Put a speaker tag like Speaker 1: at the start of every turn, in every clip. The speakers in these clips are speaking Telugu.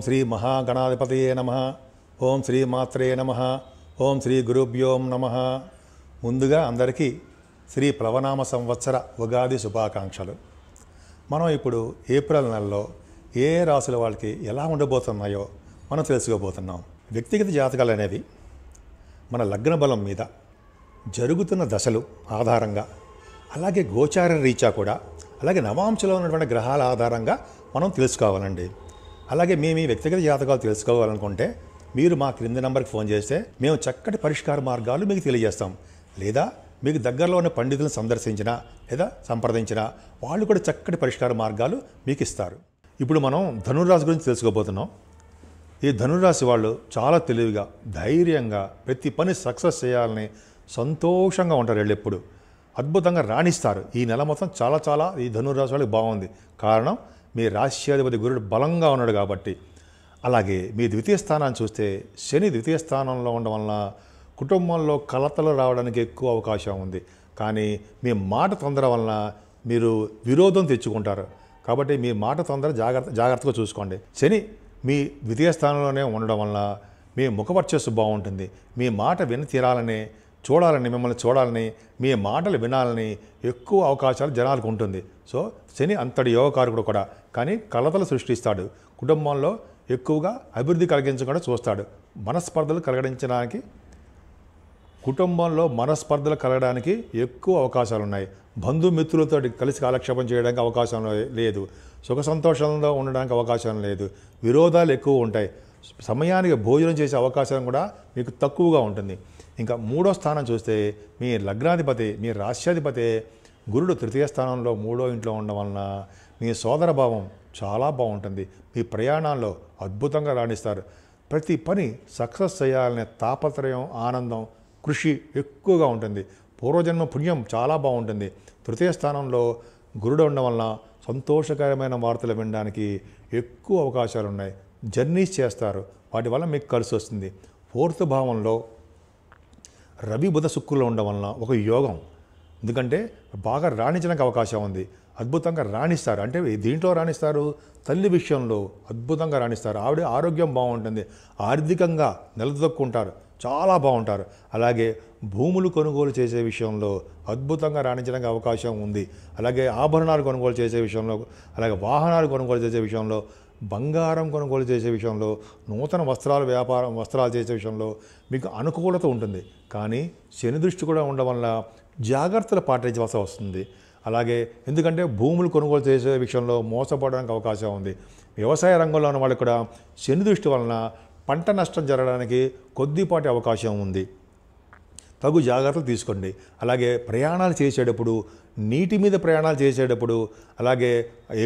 Speaker 1: ఓం శ్రీ మహాగణాధిపతయే నమ ఓం శ్రీ మాత్రే నమ ఓం శ్రీ గురుభ్యోం నమ ముందుగా అందరికీ శ్రీ ప్లవనామ సంవత్సర ఉగాది శుభాకాంక్షలు మనం ఇప్పుడు ఏప్రిల్ నెలలో ఏ రాసుల వాళ్ళకి ఎలా ఉండబోతున్నాయో మనం తెలుసుకోబోతున్నాం వ్యక్తిగత జాతకాలు అనేవి మన లగ్న బలం మీద జరుగుతున్న దశలు ఆధారంగా అలాగే గోచార రీచా కూడా అలాగే నవాంశలో ఉన్నటువంటి గ్రహాల ఆధారంగా మనం తెలుసుకోవాలండి అలాగే మేము మీ వ్యక్తిగత జాతకాలు తెలుసుకోవాలనుకుంటే మీరు మా క్రింది నంబర్కి ఫోన్ చేస్తే మేము చక్కటి పరిష్కార మార్గాలు మీకు తెలియజేస్తాం లేదా మీకు దగ్గరలో ఉన్న పండితులను సందర్శించినా లేదా సంప్రదించినా వాళ్ళు కూడా చక్కటి పరిష్కార మార్గాలు మీకు ఇస్తారు ఇప్పుడు మనం ధనుర్రాశి గురించి తెలుసుకోబోతున్నాం ఈ ధనుర్రాశి వాళ్ళు చాలా తెలివిగా ధైర్యంగా ప్రతి పని సక్సెస్ చేయాలని సంతోషంగా ఉంటారు వీళ్ళు ఎప్పుడు అద్భుతంగా రాణిస్తారు ఈ నెల మొత్తం చాలా చాలా ఈ ధనుర్రాశి వాళ్ళకి బాగుంది కారణం మీ రాశ్యాధిపతి గురుడు బలంగా ఉన్నాడు కాబట్టి అలాగే మీ ద్వితీయ స్థానాన్ని చూస్తే శని ద్వితీయ స్థానంలో ఉండడం వలన కుటుంబంలో కలతలు రావడానికి ఎక్కువ అవకాశం ఉంది కానీ మీ మాట తొందర వలన మీరు విరోధం తెచ్చుకుంటారు కాబట్టి మీ మాట తొందర జాగ్రత్త జాగ్రత్తగా చూసుకోండి శని మీ ద్వితీయ స్థానంలోనే ఉండడం వలన మీ ముఖపర్చస్సు బాగుంటుంది మీ మాట విని తీరాలనే చూడాలని మిమ్మల్ని చూడాలని మీ మాటలు వినాలని ఎక్కువ అవకాశాలు జనాలకు ఉంటుంది సో శని అంతటి యోగకారకుడు కూడా కానీ కలతలు సృష్టిస్తాడు కుటుంబంలో ఎక్కువగా అభివృద్ధి కలిగించకుండా చూస్తాడు మనస్పర్ధలు కలగడించడానికి కుటుంబంలో మనస్పర్ధలు కలగడానికి ఎక్కువ అవకాశాలు ఉన్నాయి బంధుమిత్రులతో కలిసి కాలక్షేపం చేయడానికి అవకాశం లేదు సుఖ సంతోషంలో ఉండడానికి అవకాశం లేదు విరోధాలు ఎక్కువ ఉంటాయి సమయానికి భోజనం చేసే అవకాశం కూడా మీకు తక్కువగా ఉంటుంది ఇంకా మూడో స్థానం చూస్తే మీ లగ్నాధిపతి మీ రాష్ట్రాధిపతి గురుడు తృతీయ స్థానంలో మూడో ఇంట్లో ఉండడం వలన మీ సోదర భావం చాలా బాగుంటుంది మీ ప్రయాణాల్లో అద్భుతంగా రాణిస్తారు ప్రతి పని సక్సెస్ చేయాలనే తాపత్రయం ఆనందం కృషి ఎక్కువగా ఉంటుంది పూర్వజన్మ పుణ్యం చాలా బాగుంటుంది తృతీయ స్థానంలో గురుడు ఉండడం వలన సంతోషకరమైన వార్తలు వినడానికి ఎక్కువ అవకాశాలు ఉన్నాయి జర్నీస్ చేస్తారు వాటి వల్ల మీకు కలిసి వస్తుంది ఫోర్త్ భావంలో రవి బుధ శుక్రులో ఉండడం వలన ఒక యోగం ఎందుకంటే బాగా రాణించడానికి అవకాశం ఉంది అద్భుతంగా రాణిస్తారు అంటే దీంట్లో రాణిస్తారు తల్లి విషయంలో అద్భుతంగా రాణిస్తారు ఆవిడ ఆరోగ్యం బాగుంటుంది ఆర్థికంగా నిలదొక్కుంటారు చాలా బాగుంటారు అలాగే భూములు కొనుగోలు చేసే విషయంలో అద్భుతంగా రాణించడానికి అవకాశం ఉంది అలాగే ఆభరణాలు కొనుగోలు చేసే విషయంలో అలాగే వాహనాలు కొనుగోలు చేసే విషయంలో బంగారం కొనుగోలు చేసే విషయంలో నూతన వస్త్రాలు వ్యాపారం వస్త్రాలు చేసే విషయంలో మీకు అనుకూలత ఉంటుంది కానీ శని దృష్టి కూడా ఉండడం వల్ల జాగ్రత్తలు పాటించవలసి వస్తుంది అలాగే ఎందుకంటే భూములు కొనుగోలు చేసే విషయంలో మోసపోవడానికి అవకాశం ఉంది వ్యవసాయ రంగంలో ఉన్న వాళ్ళు కూడా శని దృష్టి వలన పంట నష్టం జరగడానికి కొద్దిపాటి అవకాశం ఉంది తగు జాగ్రత్తలు తీసుకోండి అలాగే ప్రయాణాలు చేసేటప్పుడు నీటి మీద ప్రయాణాలు చేసేటప్పుడు అలాగే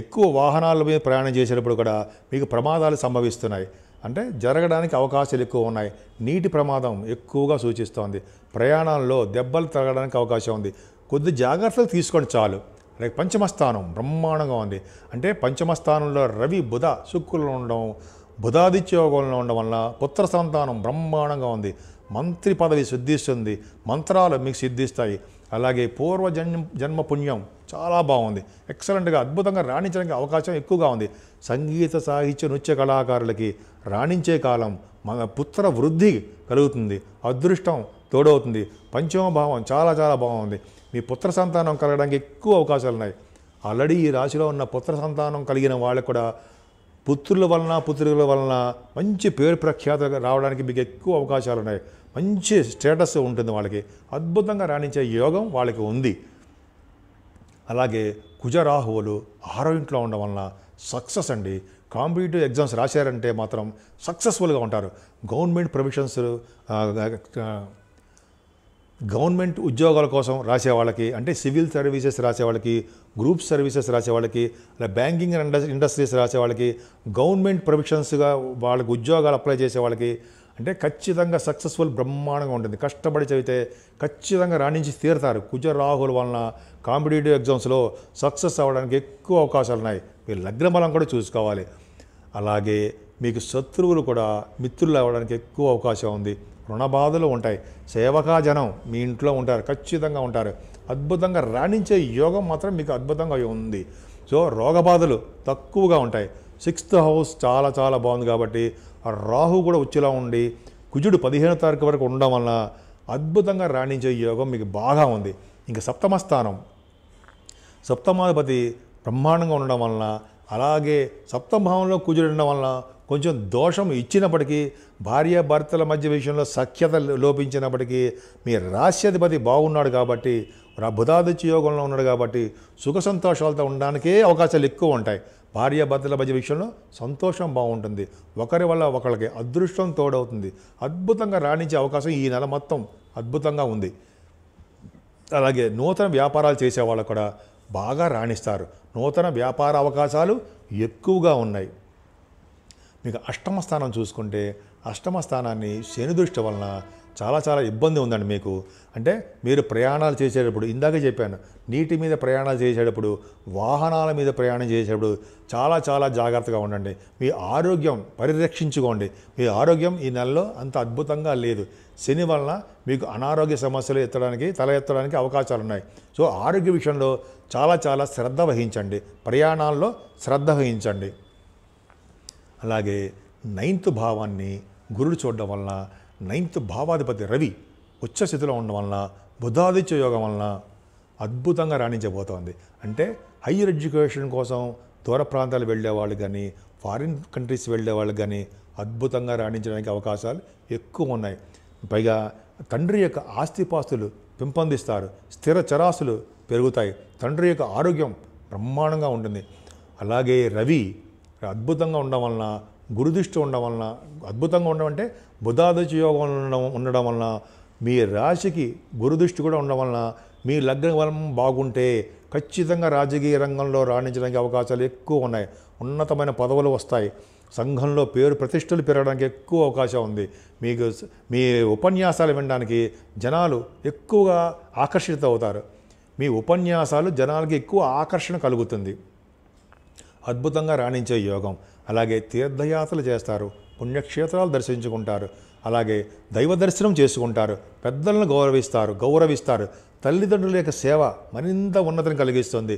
Speaker 1: ఎక్కువ వాహనాల మీద ప్రయాణం చేసేటప్పుడు కూడా మీకు ప్రమాదాలు సంభవిస్తున్నాయి అంటే జరగడానికి అవకాశాలు ఎక్కువ ఉన్నాయి నీటి ప్రమాదం ఎక్కువగా సూచిస్తోంది ప్రయాణాల్లో దెబ్బలు తగడానికి అవకాశం ఉంది కొద్ది జాగ్రత్తలు తీసుకొని చాలు లైక్ పంచమస్థానం బ్రహ్మాండంగా ఉంది అంటే పంచమస్థానంలో రవి బుధ శుక్రులు ఉండడం బుధాదిత్యోగంలో ఉండడం వల్ల పుత్ర సంతానం బ్రహ్మాండంగా ఉంది మంత్రి పదవి సిద్ధిస్తుంది మంత్రాలు మీకు సిద్ధిస్తాయి అలాగే పూర్వ జన్మ జన్మ పుణ్యం చాలా బాగుంది ఎక్సలెంట్గా అద్భుతంగా రాణించడానికి అవకాశం ఎక్కువగా ఉంది సంగీత సాహిత్య నృత్య కళాకారులకి రాణించే కాలం మన పుత్ర వృద్ధి కలుగుతుంది అదృష్టం తోడవుతుంది పంచమ భావం చాలా చాలా బాగుంది మీ పుత్ర సంతానం కలగడానికి ఎక్కువ అవకాశాలు ఉన్నాయి ఆల్రెడీ ఈ రాశిలో ఉన్న పుత్ర సంతానం కలిగిన వాళ్ళకు కూడా పుత్రుల వలన పుత్రుల వలన మంచి పేరు ప్రఖ్యాత రావడానికి మీకు ఎక్కువ అవకాశాలు ఉన్నాయి మంచి స్టేటస్ ఉంటుంది వాళ్ళకి అద్భుతంగా రాణించే యోగం వాళ్ళకి ఉంది అలాగే కుజరాహువులు ఆరో ఇంట్లో ఉండడం వలన సక్సెస్ అండి కాంపిటేటివ్ ఎగ్జామ్స్ రాశారంటే మాత్రం సక్సెస్ఫుల్గా ఉంటారు గవర్నమెంట్ ప్రొవిషన్స్ గవర్నమెంట్ ఉద్యోగాల కోసం రాసే వాళ్ళకి అంటే సివిల్ సర్వీసెస్ రాసే వాళ్ళకి గ్రూప్ సర్వీసెస్ రాసే వాళ్ళకి అలా బ్యాంకింగ్ ఇండస్ట్రీస్ రాసే వాళ్ళకి గవర్నమెంట్ ప్రొఫెషన్స్గా వాళ్ళకి ఉద్యోగాలు అప్లై చేసే వాళ్ళకి అంటే ఖచ్చితంగా సక్సెస్ఫుల్ బ్రహ్మాండంగా ఉంటుంది కష్టపడి చదివితే ఖచ్చితంగా రాణించి తీరుతారు కుజ రాహుల వలన కాంపిటేటివ్ ఎగ్జామ్స్లో సక్సెస్ అవ్వడానికి ఎక్కువ అవకాశాలు ఉన్నాయి మీరు లగ్న బలం కూడా చూసుకోవాలి అలాగే మీకు శత్రువులు కూడా మిత్రులు అవ్వడానికి ఎక్కువ అవకాశం ఉంది రుణబాధలు ఉంటాయి సేవకాజనం మీ ఇంట్లో ఉంటారు ఖచ్చితంగా ఉంటారు అద్భుతంగా రాణించే యోగం మాత్రం మీకు అద్భుతంగా ఉంది సో రోగబాధలు తక్కువగా ఉంటాయి సిక్స్త్ హౌస్ చాలా చాలా బాగుంది కాబట్టి రాహు కూడా వచ్చేలా ఉండి కుజుడు పదిహేను తారీఖు వరకు ఉండడం వలన అద్భుతంగా రాణించే యోగం మీకు బాగా ఉంది ఇంకా సప్తమ స్థానం సప్తమాధిపతి బ్రహ్మాండంగా ఉండడం వలన అలాగే భావంలో కుజుడు ఉండడం వలన కొంచెం దోషం ఇచ్చినప్పటికీ భార్యాభర్తల మధ్య విషయంలో సఖ్యత లోపించినప్పటికీ మీ రాశ్యాధిపతి బాగున్నాడు కాబట్టి ప్రభుదాదిత్య యోగంలో ఉన్నాడు కాబట్టి సుఖ సంతోషాలతో ఉండడానికే అవకాశాలు ఎక్కువ ఉంటాయి భార్యాభర్తల మధ్య విషయంలో సంతోషం బాగుంటుంది ఒకరి వల్ల ఒకరికి అదృష్టం తోడవుతుంది అద్భుతంగా రాణించే అవకాశం ఈ నెల మొత్తం అద్భుతంగా ఉంది అలాగే నూతన వ్యాపారాలు చేసే వాళ్ళు కూడా బాగా రాణిస్తారు నూతన వ్యాపార అవకాశాలు ఎక్కువగా ఉన్నాయి మీకు అష్టమ స్థానం చూసుకుంటే అష్టమ స్థానాన్ని శని దృష్టి వలన చాలా చాలా ఇబ్బంది ఉందండి మీకు అంటే మీరు ప్రయాణాలు చేసేటప్పుడు ఇందాక చెప్పాను నీటి మీద ప్రయాణాలు చేసేటప్పుడు వాహనాల మీద ప్రయాణం చేసేటప్పుడు చాలా చాలా జాగ్రత్తగా ఉండండి మీ ఆరోగ్యం పరిరక్షించుకోండి మీ ఆరోగ్యం ఈ నెలలో అంత అద్భుతంగా లేదు శని వలన మీకు అనారోగ్య సమస్యలు ఎత్తడానికి తల ఎత్తడానికి అవకాశాలు ఉన్నాయి సో ఆరోగ్య విషయంలో చాలా చాలా శ్రద్ధ వహించండి ప్రయాణాల్లో శ్రద్ధ వహించండి అలాగే నైన్త్ భావాన్ని గురుడు చూడడం వలన నైన్త్ భావాధిపతి రవి ఉచ్చ స్థితిలో ఉండడం వలన బుధాదిత్య యోగం వలన అద్భుతంగా రాణించబోతోంది అంటే హయ్యర్ ఎడ్యుకేషన్ కోసం దూర ప్రాంతాలు వెళ్ళే వాళ్ళు కానీ ఫారిన్ కంట్రీస్ వెళ్ళే వాళ్ళు కానీ అద్భుతంగా రాణించడానికి అవకాశాలు ఎక్కువ ఉన్నాయి పైగా తండ్రి యొక్క ఆస్తిపాస్తులు పెంపొందిస్తారు స్థిర చరాసులు పెరుగుతాయి తండ్రి యొక్క ఆరోగ్యం బ్రహ్మాండంగా ఉంటుంది అలాగే రవి అద్భుతంగా ఉండడం వలన గురుదిష్టి ఉండడం వలన అద్భుతంగా ఉండడం అంటే బుధాదృష్టి యోగం ఉండడం ఉండడం వలన మీ రాశికి గురుదృష్టి కూడా ఉండడం వలన మీ లగ్న బలం బాగుంటే ఖచ్చితంగా రాజకీయ రంగంలో రాణించడానికి అవకాశాలు ఎక్కువ ఉన్నాయి ఉన్నతమైన పదవులు వస్తాయి సంఘంలో పేరు ప్రతిష్టలు పెరగడానికి ఎక్కువ అవకాశం ఉంది మీకు మీ ఉపన్యాసాలు వినడానికి జనాలు ఎక్కువగా ఆకర్షితవుతారు అవుతారు మీ ఉపన్యాసాలు జనాలకి ఎక్కువ ఆకర్షణ కలుగుతుంది అద్భుతంగా రాణించే యోగం అలాగే తీర్థయాత్రలు చేస్తారు పుణ్యక్షేత్రాలు దర్శించుకుంటారు అలాగే దైవ దర్శనం చేసుకుంటారు పెద్దలను గౌరవిస్తారు గౌరవిస్తారు తల్లిదండ్రుల యొక్క సేవ మరింత ఉన్నతిని కలిగిస్తుంది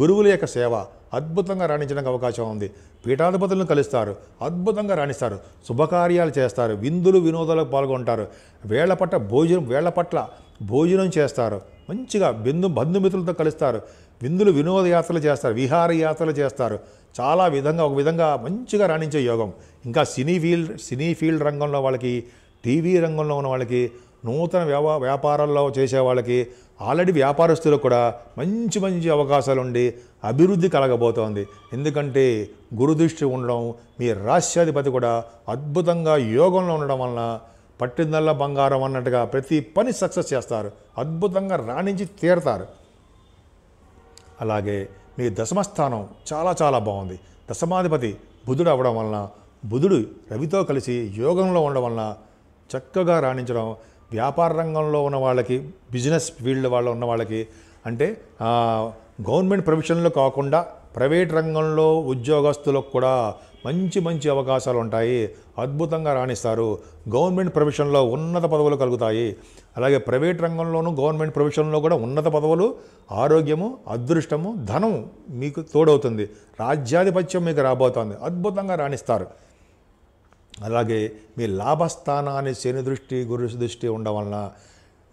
Speaker 1: గురువుల యొక్క సేవ అద్భుతంగా రాణించడానికి అవకాశం ఉంది పీఠాధిపతులను కలుస్తారు అద్భుతంగా రాణిస్తారు శుభకార్యాలు చేస్తారు విందులు వినోదాలకు పాల్గొంటారు వేళ్ల పట్ల భోజనం వేళ్ల పట్ల భోజనం చేస్తారు మంచిగా బిందు బంధుమిత్రులతో కలుస్తారు విందులు వినోదయాత్రలు చేస్తారు విహారయాత్రలు చేస్తారు చాలా విధంగా ఒక విధంగా మంచిగా రాణించే యోగం ఇంకా సినీ ఫీల్డ్ సినీ ఫీల్డ్ రంగంలో వాళ్ళకి టీవీ రంగంలో ఉన్న వాళ్ళకి నూతన వ్యవా వ్యాపారాల్లో చేసే వాళ్ళకి ఆల్రెడీ వ్యాపారస్తులకు కూడా మంచి మంచి అవకాశాలు ఉండి అభివృద్ధి కలగబోతోంది ఎందుకంటే గురుదృష్టి ఉండడం మీ రాష్ట్రాధిపతి కూడా అద్భుతంగా యోగంలో ఉండడం వలన పట్టిందల్లా బంగారం అన్నట్టుగా ప్రతి పని సక్సెస్ చేస్తారు అద్భుతంగా రాణించి తీరతారు అలాగే మీ దశమస్థానం చాలా చాలా బాగుంది దశమాధిపతి బుధుడు అవ్వడం వలన బుధుడు రవితో కలిసి యోగంలో ఉండడం వలన చక్కగా రాణించడం వ్యాపార రంగంలో ఉన్న వాళ్ళకి బిజినెస్ ఫీల్డ్ వాళ్ళు ఉన్న వాళ్ళకి అంటే గవర్నమెంట్ ప్రొఫెషన్లు కాకుండా ప్రైవేట్ రంగంలో ఉద్యోగస్తులకు కూడా మంచి మంచి అవకాశాలు ఉంటాయి అద్భుతంగా రాణిస్తారు గవర్నమెంట్ ప్రొఫెషన్లో ఉన్నత పదవులు కలుగుతాయి అలాగే ప్రైవేట్ రంగంలోనూ గవర్నమెంట్ ప్రొఫెషన్లో కూడా ఉన్నత పదవులు ఆరోగ్యము అదృష్టము ధనం మీకు తోడవుతుంది రాజ్యాధిపత్యం మీకు రాబోతోంది అద్భుతంగా రాణిస్తారు అలాగే మీ లాభస్థానాన్ని శని దృష్టి గురు దృష్టి ఉండడం వలన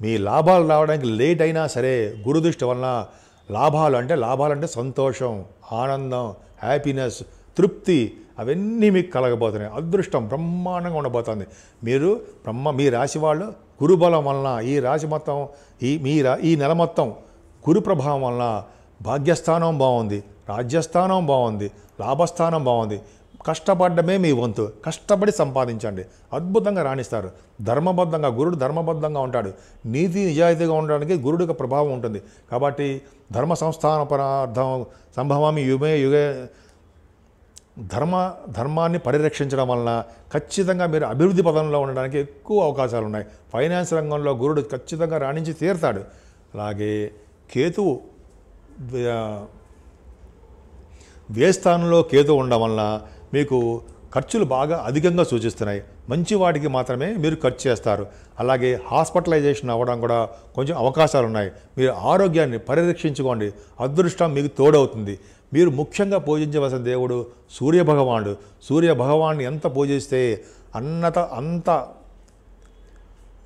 Speaker 1: మీ లాభాలు రావడానికి లేట్ అయినా సరే గురు దృష్టి వలన లాభాలు అంటే లాభాలు అంటే సంతోషం ఆనందం హ్యాపీనెస్ తృప్తి అవన్నీ మీకు కలగబోతున్నాయి అదృష్టం బ్రహ్మాండంగా ఉండబోతుంది మీరు బ్రహ్మ మీ రాశి వాళ్ళు గురుబలం వలన ఈ రాశి మొత్తం ఈ మీ ఈ నెల మొత్తం గురు ప్రభావం వలన భాగ్యస్థానం బాగుంది రాజ్యస్థానం బాగుంది లాభస్థానం బాగుంది కష్టపడ్డమే మీ వంతు కష్టపడి సంపాదించండి అద్భుతంగా రాణిస్తారు ధర్మబద్ధంగా గురుడు ధర్మబద్ధంగా ఉంటాడు నీతి నిజాయితీగా ఉండడానికి గురుడికి ప్రభావం ఉంటుంది కాబట్టి ధర్మ సంస్థాన పరార్థం సంభవామి యుమే యుగే ధర్మ ధర్మాన్ని పరిరక్షించడం వలన ఖచ్చితంగా మీరు అభివృద్ధి పదంలో ఉండడానికి ఎక్కువ అవకాశాలు ఉన్నాయి ఫైనాన్స్ రంగంలో గురుడు ఖచ్చితంగా రాణించి తీరుతాడు అలాగే కేతువు వ్యయస్థానంలో కేతు ఉండడం వలన మీకు ఖర్చులు బాగా అధికంగా సూచిస్తున్నాయి మంచి వాటికి మాత్రమే మీరు ఖర్చు చేస్తారు అలాగే హాస్పిటలైజేషన్ అవ్వడం కూడా కొంచెం అవకాశాలు ఉన్నాయి మీరు ఆరోగ్యాన్ని పరిరక్షించుకోండి అదృష్టం మీకు తోడవుతుంది మీరు ముఖ్యంగా పూజించవలసిన దేవుడు సూర్యభగవానుడు సూర్యభగవాన్ని ఎంత పూజిస్తే అన్నత అంత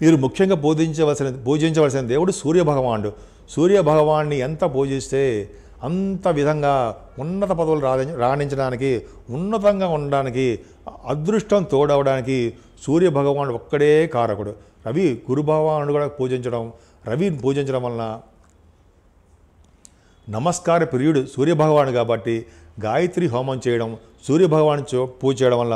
Speaker 1: మీరు ముఖ్యంగా పూజించవలసిన పూజించవలసిన దేవుడు సూర్యభగవానుడు సూర్యభగవాన్ని ఎంత పూజిస్తే అంత విధంగా ఉన్నత పదవులు రా రాణించడానికి ఉన్నతంగా ఉండడానికి అదృష్టం తోడవడానికి సూర్యభగవానుడు ఒక్కడే కారకుడు రవి గురుభగవానుడు కూడా పూజించడం రవిని పూజించడం వలన నమస్కార ప్రియుడు సూర్యభగవాను కాబట్టి గాయత్రి హోమం చేయడం సూర్యభగవాను పూజ చేయడం వల్ల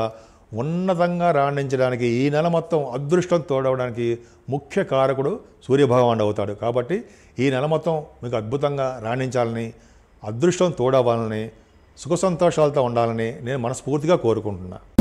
Speaker 1: ఉన్నతంగా రాణించడానికి ఈ నెల మొత్తం అదృష్టం తోడవడానికి ముఖ్య కారకుడు సూర్యభగవానుడు అవుతాడు కాబట్టి ఈ నెల మొత్తం మీకు అద్భుతంగా రాణించాలని అదృష్టం తోడవ్వాలని సుఖ సంతోషాలతో ఉండాలని నేను మనస్ఫూర్తిగా కోరుకుంటున్నాను